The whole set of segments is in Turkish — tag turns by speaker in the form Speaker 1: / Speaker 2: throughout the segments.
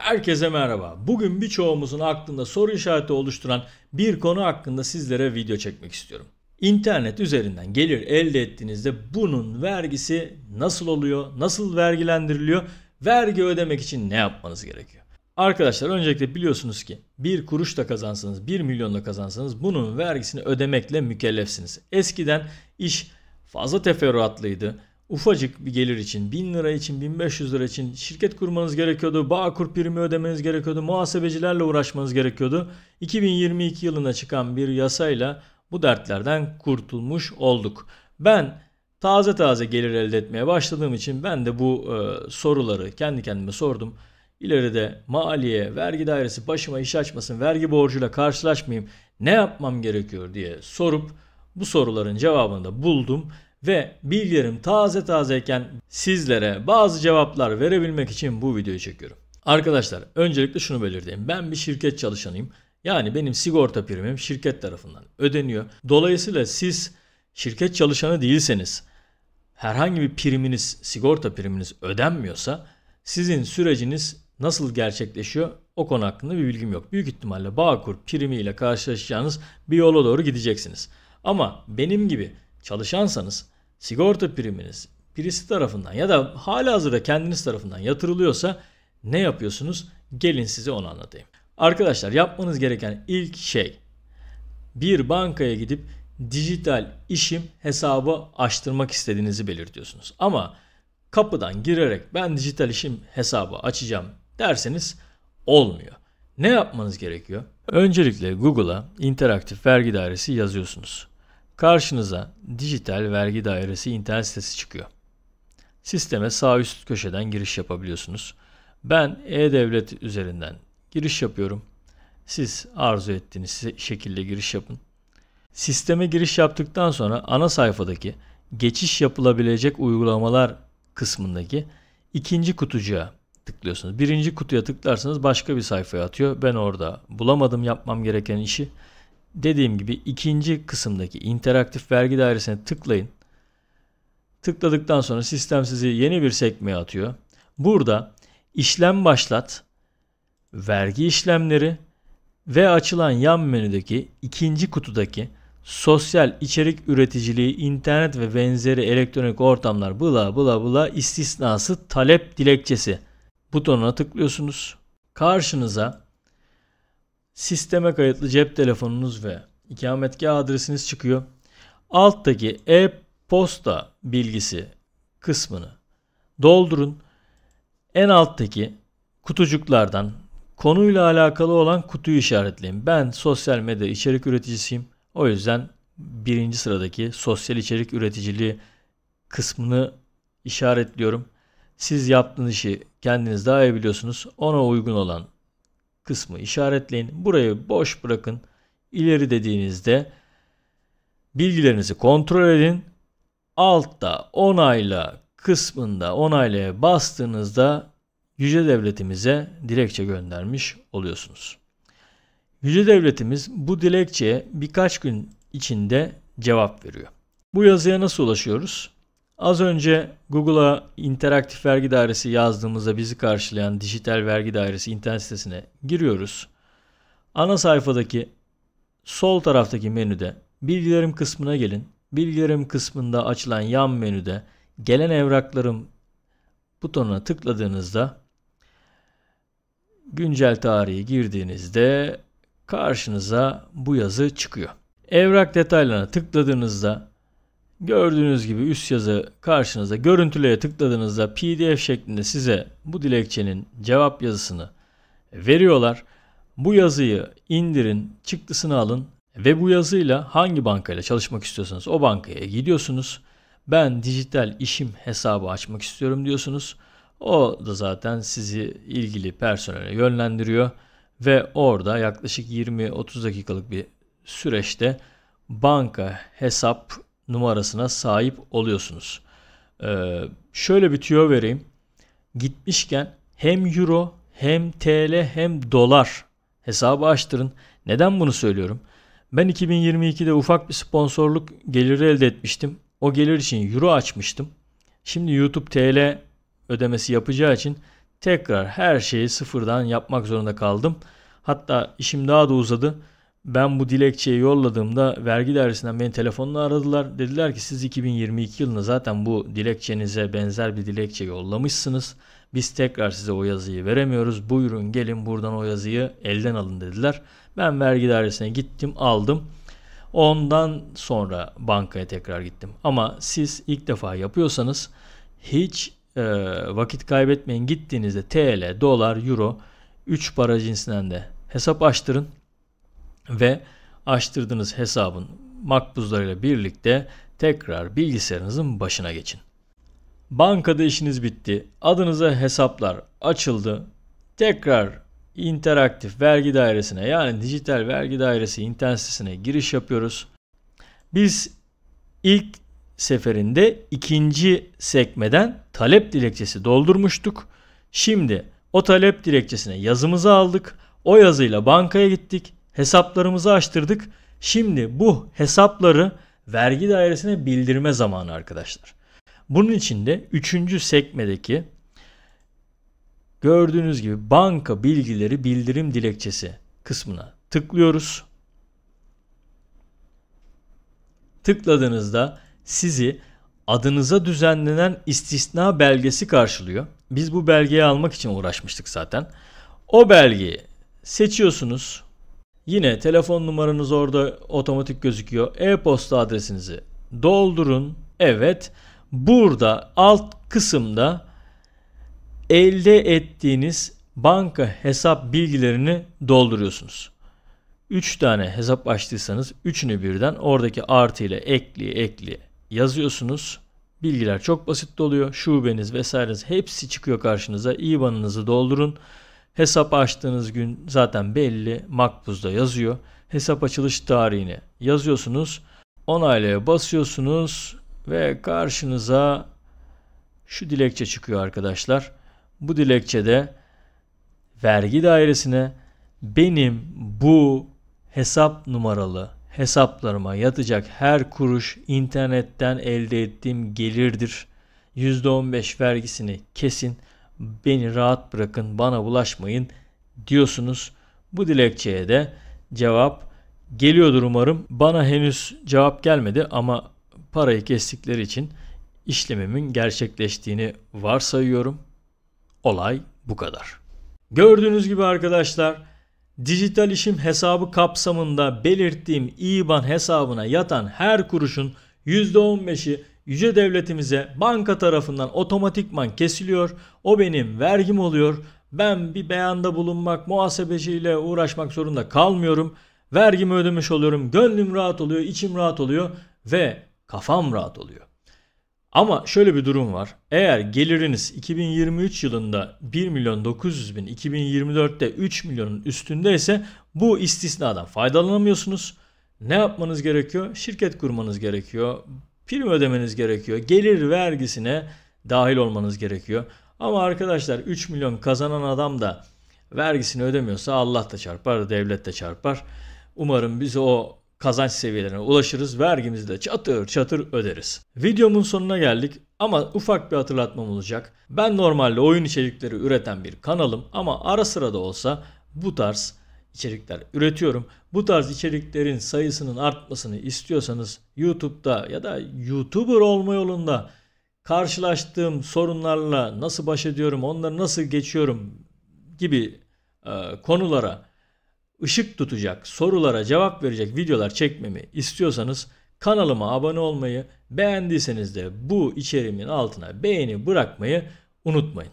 Speaker 1: Herkese merhaba. Bugün birçoğumuzun aklında soru işareti oluşturan bir konu hakkında sizlere video çekmek istiyorum. İnternet üzerinden gelir elde ettiğinizde bunun vergisi nasıl oluyor, nasıl vergilendiriliyor, vergi ödemek için ne yapmanız gerekiyor? Arkadaşlar öncelikle biliyorsunuz ki bir kuruş da kazansanız, bir milyon da kazansanız bunun vergisini ödemekle mükellefsiniz. Eskiden iş fazla teferruatlıydı ufacık bir gelir için 1000 lira için 1500 lira için şirket kurmanız gerekiyordu. Bağ kur primi ödemeniz gerekiyordu. Muhasebecilerle uğraşmanız gerekiyordu. 2022 yılına çıkan bir yasayla bu dertlerden kurtulmuş olduk. Ben taze taze gelir elde etmeye başladığım için ben de bu e, soruları kendi kendime sordum. İleride maliye, vergi dairesi başıma iş açmasın, vergi borcuyla karşılaşmayayım, ne yapmam gerekiyor diye sorup bu soruların cevabını da buldum ve bilgilerim taze tazeyken sizlere bazı cevaplar verebilmek için bu videoyu çekiyorum. Arkadaşlar öncelikle şunu belirteyim. Ben bir şirket çalışanıyım. Yani benim sigorta primim şirket tarafından ödeniyor. Dolayısıyla siz şirket çalışanı değilseniz herhangi bir priminiz, sigorta priminiz ödenmiyorsa sizin süreciniz nasıl gerçekleşiyor o konu hakkında bir bilgim yok. Büyük ihtimalle Bağkur primi ile karşılaşacağınız bir yola doğru gideceksiniz. Ama benim gibi çalışansanız sigorta priminiz birisi tarafından ya da hala hazırda kendiniz tarafından yatırılıyorsa ne yapıyorsunuz? Gelin size onu anlatayım. Arkadaşlar yapmanız gereken ilk şey bir bankaya gidip dijital işim hesabı açtırmak istediğinizi belirtiyorsunuz. Ama kapıdan girerek ben dijital işim hesabı açacağım derseniz olmuyor. Ne yapmanız gerekiyor? Öncelikle Google'a interaktif vergi dairesi yazıyorsunuz. Karşınıza dijital vergi dairesi internet sitesi çıkıyor. Sisteme sağ üst köşeden giriş yapabiliyorsunuz. Ben e-devlet üzerinden giriş yapıyorum. Siz arzu ettiğiniz şekilde giriş yapın. Sisteme giriş yaptıktan sonra ana sayfadaki geçiş yapılabilecek uygulamalar kısmındaki ikinci kutucuğa tıklıyorsunuz. Birinci kutuya tıklarsanız başka bir sayfaya atıyor. Ben orada bulamadım yapmam gereken işi dediğim gibi ikinci kısımdaki interaktif vergi dairesine tıklayın. Tıkladıktan sonra sistem sizi yeni bir sekmeye atıyor. Burada işlem başlat, vergi işlemleri ve açılan yan menüdeki ikinci kutudaki sosyal içerik üreticiliği, internet ve benzeri elektronik ortamlar bula bula bula istisnası talep dilekçesi butonuna tıklıyorsunuz. Karşınıza sisteme kayıtlı cep telefonunuz ve ikametgah adresiniz çıkıyor. Alttaki e-posta bilgisi kısmını doldurun. En alttaki kutucuklardan konuyla alakalı olan kutuyu işaretleyin. Ben sosyal medya içerik üreticisiyim. O yüzden birinci sıradaki sosyal içerik üreticiliği kısmını işaretliyorum. Siz yaptığınız işi kendiniz daha iyi biliyorsunuz. Ona uygun olan kısmı işaretleyin. Burayı boş bırakın. İleri dediğinizde bilgilerinizi kontrol edin. Altta onayla kısmında onaylaya bastığınızda Yüce Devletimize dilekçe göndermiş oluyorsunuz. Yüce Devletimiz bu dilekçeye birkaç gün içinde cevap veriyor. Bu yazıya nasıl ulaşıyoruz? Az önce Google'a interaktif vergi dairesi yazdığımızda bizi karşılayan dijital vergi dairesi internet sitesine giriyoruz. Ana sayfadaki sol taraftaki menüde bilgilerim kısmına gelin. Bilgilerim kısmında açılan yan menüde gelen evraklarım butonuna tıkladığınızda güncel tarihi girdiğinizde karşınıza bu yazı çıkıyor. Evrak detaylarına tıkladığınızda Gördüğünüz gibi üst yazı karşınıza görüntüleye tıkladığınızda PDF şeklinde size bu dilekçenin cevap yazısını veriyorlar. Bu yazıyı indirin, çıktısını alın ve bu yazıyla hangi bankayla çalışmak istiyorsanız o bankaya gidiyorsunuz. Ben dijital işim hesabı açmak istiyorum diyorsunuz. O da zaten sizi ilgili personele yönlendiriyor ve orada yaklaşık 20-30 dakikalık bir süreçte banka hesap numarasına sahip oluyorsunuz. Ee, şöyle bir tüyo vereyim. Gitmişken hem euro hem TL hem dolar hesabı açtırın. Neden bunu söylüyorum? Ben 2022'de ufak bir sponsorluk geliri elde etmiştim. O gelir için euro açmıştım. Şimdi YouTube TL ödemesi yapacağı için tekrar her şeyi sıfırdan yapmak zorunda kaldım. Hatta işim daha da uzadı. Ben bu dilekçeyi yolladığımda vergi dairesinden beni telefonla aradılar. Dediler ki siz 2022 yılında zaten bu dilekçenize benzer bir dilekçe yollamışsınız. Biz tekrar size o yazıyı veremiyoruz. Buyurun gelin buradan o yazıyı elden alın dediler. Ben vergi dairesine gittim aldım. Ondan sonra bankaya tekrar gittim. Ama siz ilk defa yapıyorsanız hiç e, vakit kaybetmeyin. Gittiğinizde TL, dolar, euro 3 para cinsinden de hesap açtırın ve açtırdığınız hesabın makbuzlarıyla birlikte tekrar bilgisayarınızın başına geçin. Bankada işiniz bitti, adınıza hesaplar açıldı. Tekrar interaktif vergi dairesine yani dijital vergi dairesi internet sitesine giriş yapıyoruz. Biz ilk seferinde ikinci sekmeden talep dilekçesi doldurmuştuk. Şimdi o talep dilekçesine yazımızı aldık. O yazıyla bankaya gittik hesaplarımızı açtırdık. Şimdi bu hesapları vergi dairesine bildirme zamanı arkadaşlar. Bunun için de 3. sekmedeki gördüğünüz gibi banka bilgileri bildirim dilekçesi kısmına tıklıyoruz. Tıkladığınızda sizi adınıza düzenlenen istisna belgesi karşılıyor. Biz bu belgeyi almak için uğraşmıştık zaten. O belgeyi seçiyorsunuz. Yine telefon numaranız orada otomatik gözüküyor. E-posta adresinizi doldurun. Evet. Burada alt kısımda elde ettiğiniz banka hesap bilgilerini dolduruyorsunuz. 3 tane hesap açtıysanız üçünü birden oradaki artı ile ekli ekli yazıyorsunuz. Bilgiler çok basit doluyor. Şubeniz vesaireniz hepsi çıkıyor karşınıza. IBAN'ınızı doldurun. Hesap açtığınız gün zaten belli makbuzda yazıyor. Hesap açılış tarihini yazıyorsunuz. Onaylaya basıyorsunuz ve karşınıza şu dilekçe çıkıyor arkadaşlar. Bu dilekçede vergi dairesine benim bu hesap numaralı hesaplarıma yatacak her kuruş internetten elde ettiğim gelirdir. %15 vergisini kesin beni rahat bırakın bana bulaşmayın diyorsunuz. Bu dilekçeye de cevap geliyordur umarım. Bana henüz cevap gelmedi ama parayı kestikleri için işlemimin gerçekleştiğini varsayıyorum. Olay bu kadar. Gördüğünüz gibi arkadaşlar dijital işim hesabı kapsamında belirttiğim IBAN hesabına yatan her kuruşun %15'i yüce devletimize banka tarafından otomatikman kesiliyor. O benim vergim oluyor. Ben bir beyanda bulunmak, muhasebeciyle uğraşmak zorunda kalmıyorum. Vergimi ödemiş oluyorum. Gönlüm rahat oluyor, içim rahat oluyor ve kafam rahat oluyor. Ama şöyle bir durum var. Eğer geliriniz 2023 yılında 1 milyon 900 bin, 2024'te 3 milyonun üstündeyse bu istisnadan faydalanamıyorsunuz. Ne yapmanız gerekiyor? Şirket kurmanız gerekiyor prim ödemeniz gerekiyor. Gelir vergisine dahil olmanız gerekiyor. Ama arkadaşlar 3 milyon kazanan adam da vergisini ödemiyorsa Allah da çarpar, devlet de çarpar. Umarım biz o kazanç seviyelerine ulaşırız. Vergimizi de çatır çatır öderiz. Videomun sonuna geldik ama ufak bir hatırlatmam olacak. Ben normalde oyun içerikleri üreten bir kanalım ama ara sıra da olsa bu tarz içerikler üretiyorum. Bu tarz içeriklerin sayısının artmasını istiyorsanız YouTube'da ya da YouTuber olma yolunda karşılaştığım sorunlarla nasıl baş ediyorum, onları nasıl geçiyorum gibi e, konulara ışık tutacak, sorulara cevap verecek videolar çekmemi istiyorsanız kanalıma abone olmayı, beğendiyseniz de bu içeriğimin altına beğeni bırakmayı unutmayın.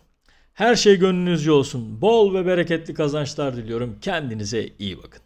Speaker 1: Her şey gönlünüzce olsun. Bol ve bereketli kazançlar diliyorum. Kendinize iyi bakın.